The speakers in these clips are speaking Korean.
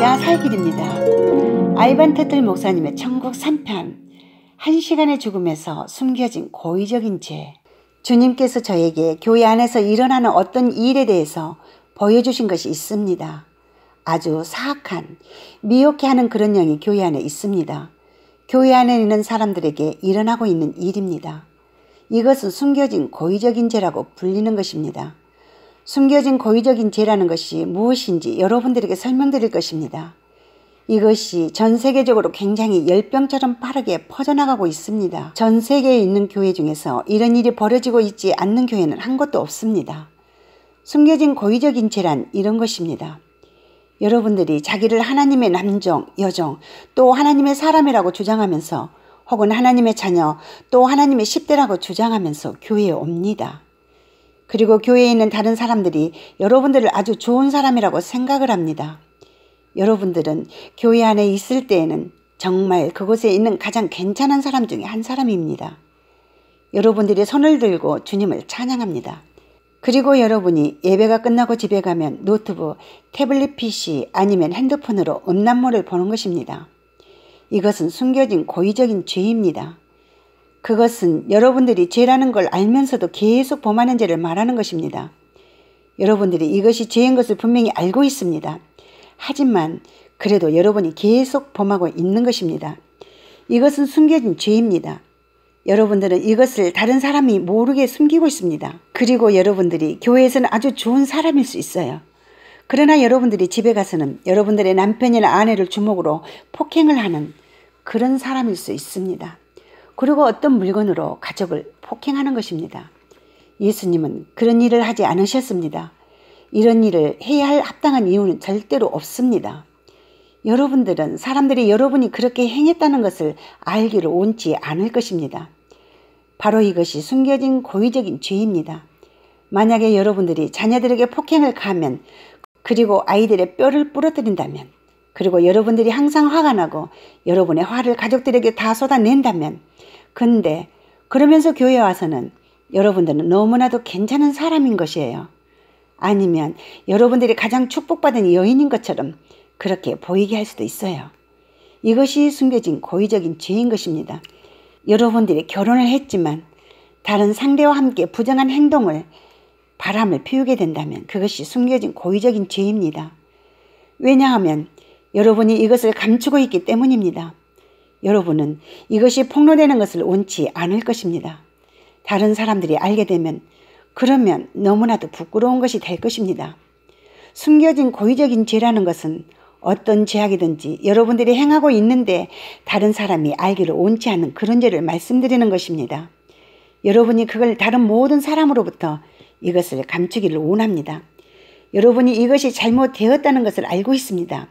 강자 살길입니다. 아이반 테틀 목사님의 천국 3편 한시간의 죽음에서 숨겨진 고의적인 죄 주님께서 저에게 교회 안에서 일어나는 어떤 일에 대해서 보여주신 것이 있습니다. 아주 사악한, 미혹해 하는 그런 영이 교회 안에 있습니다. 교회 안에 있는 사람들에게 일어나고 있는 일입니다. 이것은 숨겨진 고의적인 죄라고 불리는 것입니다. 숨겨진 고의적인 죄라는 것이 무엇인지 여러분들에게 설명드릴 것입니다. 이것이 전 세계적으로 굉장히 열병처럼 빠르게 퍼져나가고 있습니다. 전 세계에 있는 교회 중에서 이런 일이 벌어지고 있지 않는 교회는 한것도 없습니다. 숨겨진 고의적인 죄란 이런 것입니다. 여러분들이 자기를 하나님의 남종, 여종, 또 하나님의 사람이라고 주장하면서 혹은 하나님의 자녀, 또 하나님의 십대라고 주장하면서 교회에 옵니다. 그리고 교회에 있는 다른 사람들이 여러분들을 아주 좋은 사람이라고 생각을 합니다. 여러분들은 교회 안에 있을 때에는 정말 그곳에 있는 가장 괜찮은 사람 중에 한 사람입니다. 여러분들이 손을 들고 주님을 찬양합니다. 그리고 여러분이 예배가 끝나고 집에 가면 노트북, 태블릿 PC 아니면 핸드폰으로 음란물을 보는 것입니다. 이것은 숨겨진 고의적인 죄입니다. 그것은 여러분들이 죄라는 걸 알면서도 계속 범하는 죄를 말하는 것입니다. 여러분들이 이것이 죄인 것을 분명히 알고 있습니다. 하지만 그래도 여러분이 계속 범하고 있는 것입니다. 이것은 숨겨진 죄입니다. 여러분들은 이것을 다른 사람이 모르게 숨기고 있습니다. 그리고 여러분들이 교회에서는 아주 좋은 사람일 수 있어요. 그러나 여러분들이 집에 가서는 여러분들의 남편이나 아내를 주먹으로 폭행을 하는 그런 사람일 수 있습니다. 그리고 어떤 물건으로 가족을 폭행하는 것입니다. 예수님은 그런 일을 하지 않으셨습니다. 이런 일을 해야 할 합당한 이유는 절대로 없습니다. 여러분들은 사람들이 여러분이 그렇게 행했다는 것을 알기를 원치 않을 것입니다. 바로 이것이 숨겨진 고의적인 죄입니다. 만약에 여러분들이 자녀들에게 폭행을 가하면 그리고 아이들의 뼈를 부러뜨린다면 그리고 여러분들이 항상 화가 나고 여러분의 화를 가족들에게 다 쏟아낸다면 근데 그러면서 교회 와서는 여러분들은 너무나도 괜찮은 사람인 것이에요. 아니면 여러분들이 가장 축복받은 여인인 것처럼 그렇게 보이게 할 수도 있어요. 이것이 숨겨진 고의적인 죄인 것입니다. 여러분들이 결혼을 했지만 다른 상대와 함께 부정한 행동을 바람을 피우게 된다면 그것이 숨겨진 고의적인 죄입니다. 왜냐하면 여러분이 이것을 감추고 있기 때문입니다. 여러분은 이것이 폭로되는 것을 원치 않을 것입니다. 다른 사람들이 알게 되면 그러면 너무나도 부끄러운 것이 될 것입니다. 숨겨진 고의적인 죄라는 것은 어떤 죄악이든지 여러분들이 행하고 있는데 다른 사람이 알기를 원치 않는 그런 죄를 말씀드리는 것입니다. 여러분이 그걸 다른 모든 사람으로부터 이것을 감추기를 원합니다. 여러분이 이것이 잘못되었다는 것을 알고 있습니다.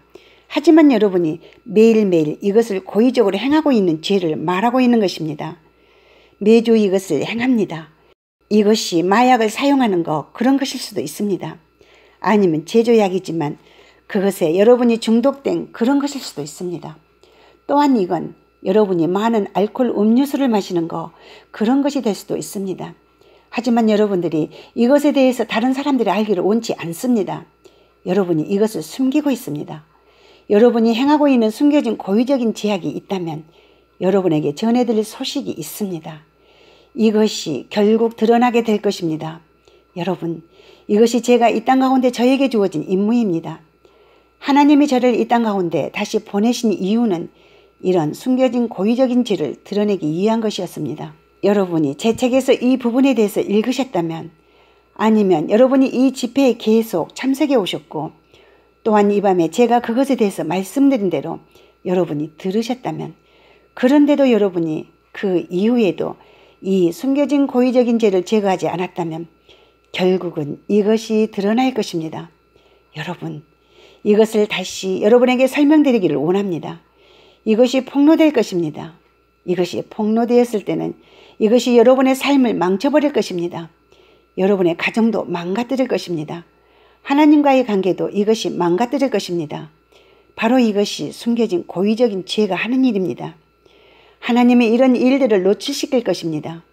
하지만 여러분이 매일매일 이것을 고의적으로 행하고 있는 죄를 말하고 있는 것입니다. 매주 이것을 행합니다. 이것이 마약을 사용하는 것 그런 것일 수도 있습니다. 아니면 제조약이지만 그것에 여러분이 중독된 그런 것일 수도 있습니다. 또한 이건 여러분이 많은 알코올 음료수를 마시는 것 그런 것이 될 수도 있습니다. 하지만 여러분들이 이것에 대해서 다른 사람들이 알기를 원치 않습니다. 여러분이 이것을 숨기고 있습니다. 여러분이 행하고 있는 숨겨진 고의적인 제약이 있다면 여러분에게 전해드릴 소식이 있습니다. 이것이 결국 드러나게 될 것입니다. 여러분, 이것이 제가 이 땅 가운데 저에게 주어진 임무입니다. 하나님이 저를 이 땅 가운데 다시 보내신 이유는 이런 숨겨진 고의적인 죄를 드러내기 위한 것이었습니다. 여러분이 제 책에서 이 부분에 대해서 읽으셨다면 아니면 여러분이 이 집회에 계속 참석해 오셨고 또한 이 밤에 제가 그것에 대해서 말씀드린 대로 여러분이 들으셨다면 그런데도 여러분이 그 이후에도 이 숨겨진 고의적인 죄를 제거하지 않았다면 결국은 이것이 드러날 것입니다. 여러분, 이것을 다시 여러분에게 설명드리기를 원합니다. 이것이 폭로될 것입니다. 이것이 폭로되었을 때는 이것이 여러분의 삶을 망쳐버릴 것입니다. 여러분의 가정도 망가뜨릴 것입니다. 하나님과의 관계도 이것이 망가뜨릴 것입니다. 바로 이것이 숨겨진 고의적인 죄가 하는 일입니다. 하나님의 이런 일들을 노출시킬 것입니다.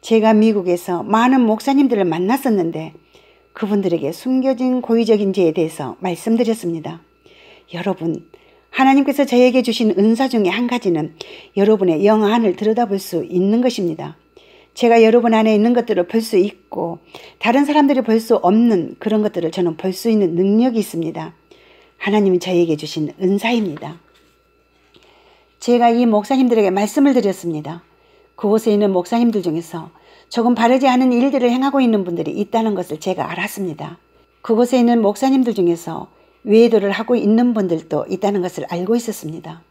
제가 미국에서 많은 목사님들을 만났었는데 그분들에게 숨겨진 고의적인 죄에 대해서 말씀드렸습니다. 여러분, 하나님께서 저에게 주신 은사 중에 한 가지는 여러분의 영안을 들여다볼 수 있는 것입니다. 제가 여러분 안에 있는 것들을 볼 수 있고 다른 사람들이 볼 수 없는 그런 것들을 저는 볼 수 있는 능력이 있습니다. 하나님이 저에게 주신 은사입니다. 제가 이 목사님들에게 말씀을 드렸습니다. 그곳에 있는 목사님들 중에서 조금 바르지 않은 일들을 행하고 있는 분들이 있다는 것을 제가 알았습니다. 그곳에 있는 목사님들 중에서 외도를 하고 있는 분들도 있다는 것을 알고 있었습니다.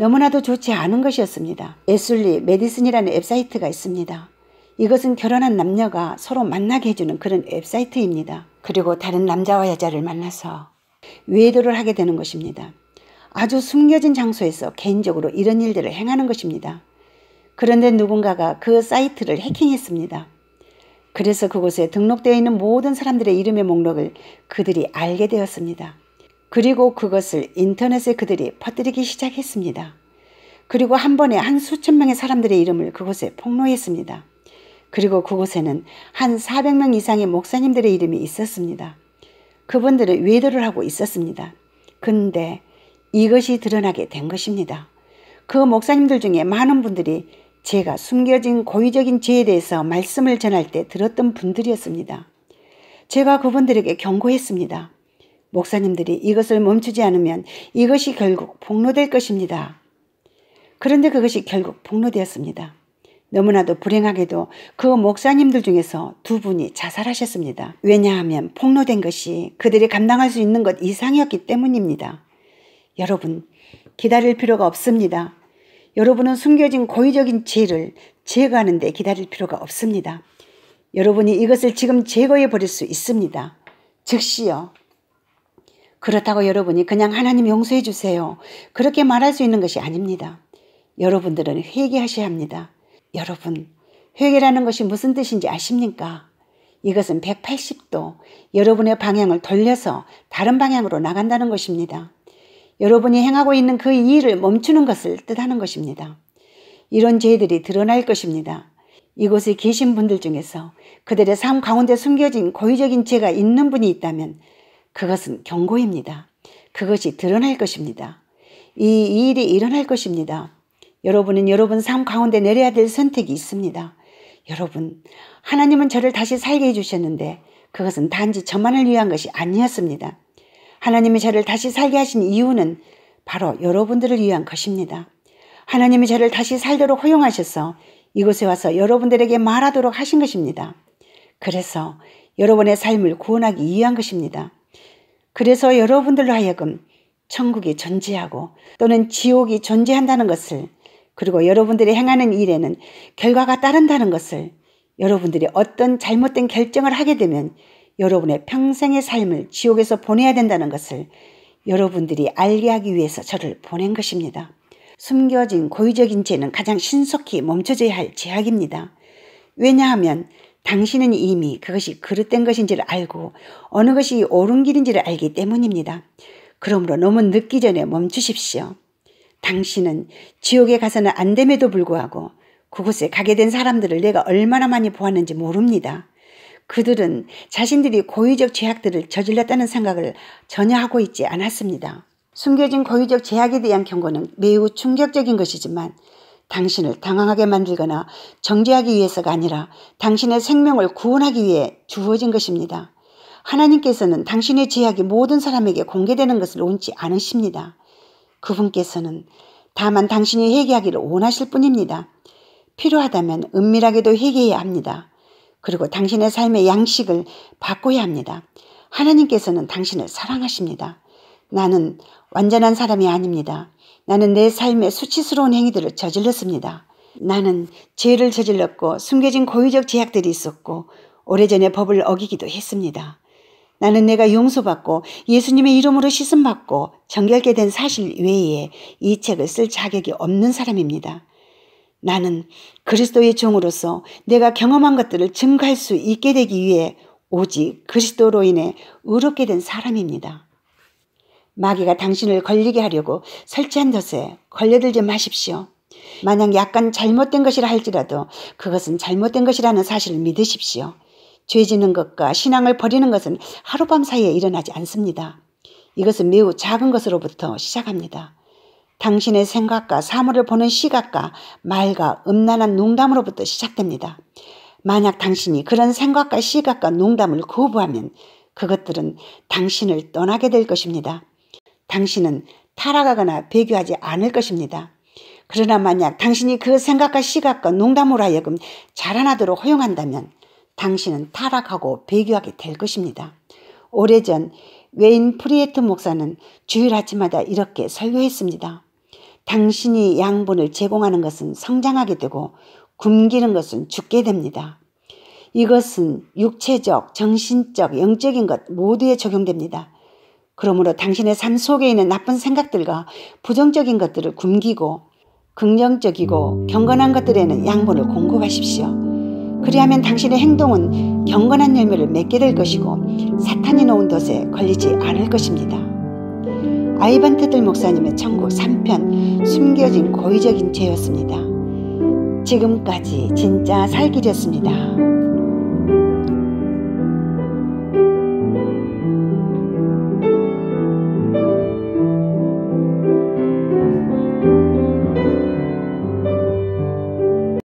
너무나도 좋지 않은 것이었습니다. 에슬리 메디슨이라는 앱사이트가 있습니다. 이것은 결혼한 남녀가 서로 만나게 해주는 그런 앱사이트입니다 그리고 다른 남자와 여자를 만나서 외도를 하게 되는 것입니다. 아주 숨겨진 장소에서 개인적으로 이런 일들을 행하는 것입니다. 그런데 누군가가 그 사이트를 해킹했습니다. 그래서 그곳에 등록되어 있는 모든 사람들의 이름의 목록을 그들이 알게 되었습니다. 그리고 그것을 인터넷에 그들이 퍼뜨리기 시작했습니다. 그리고 한 번에 한 수천 명의 사람들의 이름을 그곳에 폭로했습니다. 그리고 그곳에는 한 400명 이상의 목사님들의 이름이 있었습니다. 그분들은 외도를 하고 있었습니다. 근데 이것이 드러나게 된 것입니다. 그 목사님들 중에 많은 분들이 제가 숨겨진 고의적인 죄에 대해서 말씀을 전할 때 들었던 분들이었습니다. 제가 그분들에게 경고했습니다. 목사님들이 이것을 멈추지 않으면 이것이 결국 폭로될 것입니다. 그런데 그것이 결국 폭로되었습니다. 너무나도 불행하게도 그 목사님들 중에서 두 분이 자살하셨습니다. 왜냐하면 폭로된 것이 그들이 감당할 수 있는 것 이상이었기 때문입니다. 여러분, 기다릴 필요가 없습니다. 여러분은 숨겨진 고의적인 죄를 제거하는데 기다릴 필요가 없습니다. 여러분이 이것을 지금 제거해 버릴 수 있습니다. 즉시요. 그렇다고 여러분이 그냥 하나님 용서해 주세요. 그렇게 말할 수 있는 것이 아닙니다. 여러분들은 회개하셔야 합니다. 여러분, 회개라는 것이 무슨 뜻인지 아십니까? 이것은 180도 여러분의 방향을 돌려서 다른 방향으로 나간다는 것입니다. 여러분이 행하고 있는 그 일을 멈추는 것을 뜻하는 것입니다. 이런 죄들이 드러날 것입니다. 이곳에 계신 분들 중에서 그들의 삶 가운데 숨겨진 고의적인 죄가 있는 분이 있다면 그것은 경고입니다. 그것이 드러날 것입니다. 이 일이 일어날 것입니다. 여러분은 여러분 삶 가운데 내려야 될 선택이 있습니다. 여러분, 하나님은 저를 다시 살게 해주셨는데 그것은 단지 저만을 위한 것이 아니었습니다. 하나님이 저를 다시 살게 하신 이유는 바로 여러분들을 위한 것입니다. 하나님이 저를 다시 살도록 허용하셔서 이곳에 와서 여러분들에게 말하도록 하신 것입니다. 그래서 여러분의 삶을 구원하기 위한 것입니다. 그래서 여러분들로 하여금 천국이 존재하고 또는 지옥이 존재한다는 것을 그리고 여러분들이 행하는 일에는 결과가 따른다는 것을 여러분들이 어떤 잘못된 결정을 하게 되면 여러분의 평생의 삶을 지옥에서 보내야 된다는 것을 여러분들이 알게 하기 위해서 저를 보낸 것입니다. 숨겨진 고의적인 죄는 가장 신속히 멈춰져야 할 죄악입니다. 왜냐하면 당신은 이미 그것이 그릇된 것인지를 알고 어느 것이 옳은 길인지를 알기 때문입니다. 그러므로 너무 늦기 전에 멈추십시오. 당신은 지옥에 가서는 안 됨에도 불구하고 그곳에 가게 된 사람들을 내가 얼마나 많이 보았는지 모릅니다. 그들은 자신들이 고의적 죄악들을 저질렀다는 생각을 전혀 하고 있지 않았습니다. 숨겨진 고의적 죄악에 대한 경고는 매우 충격적인 것이지만 당신을 당황하게 만들거나 정죄하기 위해서가 아니라 당신의 생명을 구원하기 위해 주어진 것입니다. 하나님께서는 당신의 제약이 모든 사람에게 공개되는 것을 원치 않으십니다. 그분께서는 다만 당신이 회개하기를 원하실 뿐입니다. 필요하다면 은밀하게도 회개해야 합니다. 그리고 당신의 삶의 양식을 바꿔야 합니다. 하나님께서는 당신을 사랑하십니다. 나는 완전한 사람이 아닙니다. 나는 내삶의 수치스러운 행위들을 저질렀습니다. 나는 죄를 저질렀고 숨겨진 고의적 제약들이 있었고 오래전에 법을 어기기도 했습니다. 나는 내가 용서받고 예수님의 이름으로 시음받고정결게된 사실 외에 이 책을 쓸 자격이 없는 사람입니다. 나는 그리스도의 종으로서 내가 경험한 것들을 증가할 수 있게 되기 위해 오직 그리스도로 인해 의롭게 된 사람입니다. 마귀가 당신을 걸리게 하려고 설치한 덫에 걸려들지 마십시오. 만약 약간 잘못된 것이라 할지라도 그것은 잘못된 것이라는 사실을 믿으십시오. 죄 지는 것과 신앙을 버리는 것은 하룻밤 사이에 일어나지 않습니다. 이것은 매우 작은 것으로부터 시작합니다. 당신의 생각과 사물을 보는 시각과 말과 음란한 농담으로부터 시작됩니다. 만약 당신이 그런 생각과 시각과 농담을 거부하면 그것들은 당신을 떠나게 될 것입니다. 당신은 타락하거나 배교하지 않을 것입니다. 그러나 만약 당신이 그 생각과 시각과 농담으로 하여금 자라나도록 허용한다면 당신은 타락하고 배교하게 될 것입니다. 오래전 웨인 프리에트 목사는 주일 아침마다 이렇게 설교했습니다. 당신이 양분을 제공하는 것은 성장하게 되고 굶기는 것은 죽게 됩니다. 이것은 육체적, 정신적, 영적인 것 모두에 적용됩니다. 그러므로 당신의 삶 속에 있는 나쁜 생각들과 부정적인 것들을 굶기고 긍정적이고 음. 경건한 것들에는 양보를 공급하십시오. 그리하면 당신의 행동은 경건한 열매를 맺게 될 것이고 사탄이 놓은 덫에 걸리지 않을 것입니다. 아이반 테들 목사님의 천국 3편 숨겨진 고의적인 죄였습니다. 지금까지 진짜 살기였습니다.